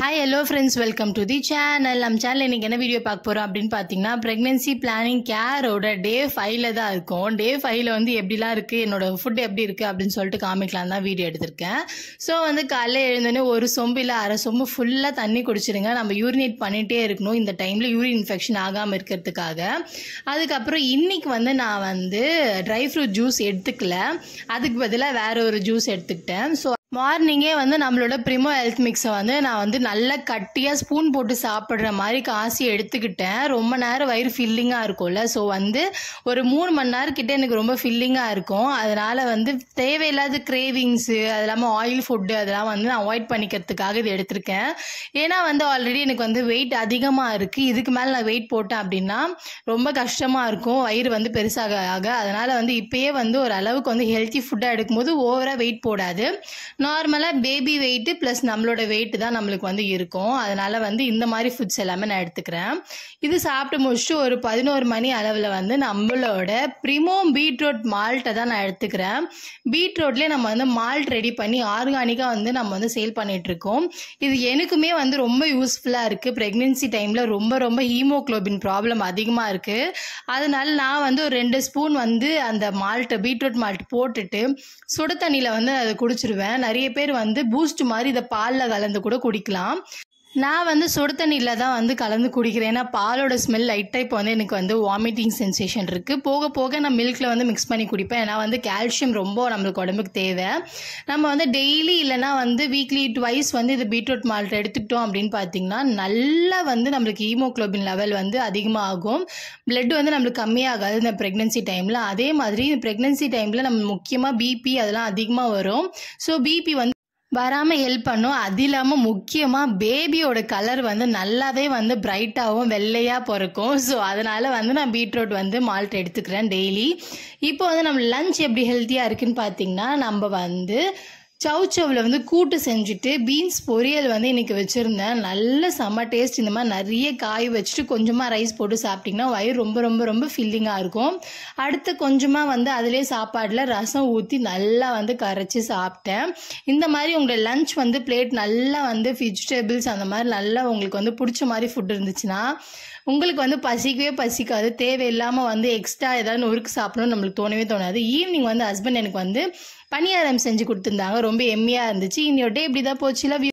hi hello friends welcome to the channel நம்ம channel இன்றைக்கி என்ன வீடியோ பார்க்க போகிறோம் அப்படின்னு பார்த்தீங்கன்னா ப்ரெக்னென்சி பிளானிங் கேரோட டே ஃபைவ்ல தான் இருக்கும் டே ஃபைவ்ல வந்து எப்படிலாம் இருக்குது என்னோடய ஃபுட் எப்படி இருக்குது அப்படின்னு சொல்லிட்டு காமிக்கலாம் தான் வீடியோ எடுத்திருக்கேன் ஸோ வந்து காலையில் எழுந்தோடனே ஒரு சொம்பு இல்லை அரை சொம்பு ஃபுல்லாக தண்ணி குடிச்சிருங்க நம்ம யூரினேட் பண்ணிகிட்டே இருக்கணும் இந்த டைமில் யூரின் இன்ஃபெக்ஷன் ஆகாமல் இருக்கிறதுக்காக அதுக்கப்புறம் இன்றைக்கி வந்து நான் வந்து ட்ரை ஃப்ரூட் ஜூஸ் எடுத்துக்கல அதுக்கு பதிலாக வேறு ஒரு ஜூஸ் எடுத்துக்கிட்டேன் ஸோ மார்னிங்கே வந்து நம்மளோட ப்ரிமோ ஹெல்த் மிக்ஸை வந்து நான் வந்து நல்லா கட்டியாக ஸ்பூன் போட்டு சாப்பிட்ற மாதிரி காசி எடுத்துக்கிட்டேன் ரொம்ப நேரம் வயிறு ஃபில்லிங்காக இருக்கும்ல ஸோ வந்து ஒரு மூணு மணி நேரக்கிட்ட எனக்கு ரொம்ப ஃபில்லிங்காக இருக்கும் அதனால் வந்து தேவையில்லாத கிரேவிங்ஸு அது இல்லாமல் ஆயில் ஃபுட்டு அதெல்லாம் வந்து நான் அவாய்ட் பண்ணிக்கிறதுக்காக இது எடுத்திருக்கேன் ஏன்னா வந்து ஆல்ரெடி எனக்கு வந்து வெயிட் அதிகமாக இருக்குது இதுக்கு மேலே நான் வெயிட் போட்டேன் அப்படின்னா ரொம்ப கஷ்டமாக இருக்கும் வயிறு வந்து பெருசாக ஆக அதனால் வந்து இப்போயே வந்து ஒரு அளவுக்கு வந்து ஹெல்த்தி ஃபுட்டாக எடுக்கும்போது ஓவராக வெயிட் போடாது நார்மலாக பேபி வெயிட்டு ப்ளஸ் நம்மளோட வெயிட்டு தான் நம்மளுக்கு வந்து இருக்கும் அதனால் வந்து இந்த மாதிரி ஃபுட்ஸ் எல்லாமே நான் எடுத்துக்கிறேன் இது சாப்பிட்டு முடிச்சுட்டு ஒரு பதினோரு மணி அளவில் வந்து நம்மளோட ப்ரிமோம் பீட்ரூட் மால்ட்டை தான் நான் எடுத்துக்கிறேன் பீட்ரூட்லேயே நம்ம வந்து மால்ட் ரெடி பண்ணி ஆர்கானிக்காக வந்து நம்ம வந்து சேல் பண்ணிகிட்ருக்கோம் இது எனக்குமே வந்து ரொம்ப யூஸ்ஃபுல்லாக இருக்குது ப்ரெக்னென்சி டைமில் ரொம்ப ரொம்ப ஹீமோக்ளோபின் ப்ராப்ளம் அதிகமாக இருக்குது அதனால் நான் வந்து ஒரு ரெண்டு ஸ்பூன் வந்து அந்த மால்ட்டை பீட்ரூட் மால்ட் போட்டுட்டு சுடு தண்ணியில் வந்து அதை குடிச்சிருவேன் நிறைய பேர் வந்து பூஸ்ட் மாதிரி இதை பாலில் கலந்து கூட குடிக்கலாம் நான் வந்து சுடு தண்ணியில் தான் வந்து கலந்து குடிக்கிறேன் ஏன்னா பாலோட ஸ்மெல் லைட்டாக இப்போ வந்து எனக்கு வந்து வாமிட்டிங் சென்சேஷன் இருக்குது போக போக நான் மில்கில் வந்து மிக்ஸ் பண்ணி குடிப்பேன் ஏன்னா வந்து கால்சியம் ரொம்ப நம்மளுக்கு உடம்புக்கு தேவை நம்ம வந்து டெய்லி இல்லைனா வந்து வீக்லி ட்வைஸ் வந்து இது பீட்ரூட் மால்ட் எடுத்துக்கிட்டோம் அப்படின்னு பார்த்தீங்கன்னா நல்லா வந்து நம்மளுக்கு ஹீமோக்ளோபின் லெவல் வந்து அதிகமாகும் பிளட் வந்து நம்மளுக்கு கம்மியாகாது இந்த ப்ரெக்னென்சி டைமில் அதே மாதிரி இந்த ப்ரெக்னென்சி டைமில் நம்ம முக்கியமாக பிபி அதெல்லாம் அதிகமாக வரும் ஸோ பிபி வந்து வராமல் ஹெல்ப் பண்ணும் அது இல்லாமல் முக்கியமாக பேபியோட கலர் வந்து நல்லாவே வந்து பிரைட்டாகவும் வெள்ளையாக பிறக்கும் ஸோ அதனால் வந்து நான் பீட்ரூட் வந்து மால்ட் எடுத்துக்கிறேன் டெய்லி இப்போ வந்து நம்ம லஞ்ச் எப்படி ஹெல்த்தியாக இருக்குன்னு பார்த்தீங்கன்னா நம்ம வந்து சவுச்சவில் வந்து கூட்டு செஞ்சுட்டு பீன்ஸ் பொரியல் வந்து இன்றைக்கி வச்சுருந்தேன் நல்ல செம்ம டேஸ்ட் இந்த மாதிரி நிறைய காய் வச்சுட்டு கொஞ்சமாக ரைஸ் போட்டு சாப்பிட்டிங்கன்னா வயிறு ரொம்ப ரொம்ப ரொம்ப ஃபில்லிங்காக இருக்கும் அடுத்து கொஞ்சமாக வந்து அதிலே சாப்பாடில் ரசம் ஊற்றி நல்லா வந்து கரைச்சி சாப்பிட்டேன் இந்த மாதிரி உங்களோட லஞ்ச் வந்து பிளேட் நல்லா வந்து வெஜிடபிள்ஸ் அந்த மாதிரி நல்லா உங்களுக்கு வந்து பிடிச்ச மாதிரி ஃபுட் இருந்துச்சுன்னா உங்களுக்கு வந்து பசிக்கவே பசிக்காது தேவையில்லாமல் வந்து எக்ஸ்ட்ரா ஏதாவது நொறுக்கு சாப்பிடணும்னு நம்மளுக்கு தோணவே தோணாது ஈவினிங் வந்து ஹஸ்பண்ட் எனக்கு வந்து பணியாரம் செஞ்சு கொடுத்துருந்தாங்க ரொம்ப எம்மியாக இருந்துச்சு இன்னொரு டே இப்படி தான் போச்சு லவ்